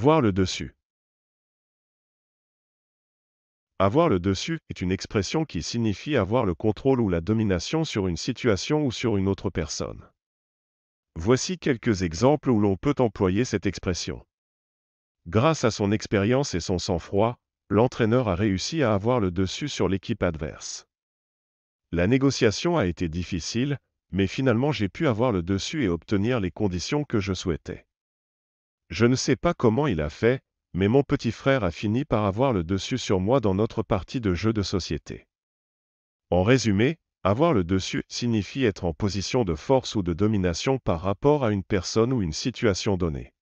Avoir le dessus. Avoir le dessus est une expression qui signifie avoir le contrôle ou la domination sur une situation ou sur une autre personne. Voici quelques exemples où l'on peut employer cette expression. Grâce à son expérience et son sang-froid, l'entraîneur a réussi à avoir le dessus sur l'équipe adverse. La négociation a été difficile, mais finalement j'ai pu avoir le dessus et obtenir les conditions que je souhaitais. Je ne sais pas comment il a fait, mais mon petit frère a fini par avoir le dessus sur moi dans notre partie de jeu de société. En résumé, avoir le dessus signifie être en position de force ou de domination par rapport à une personne ou une situation donnée.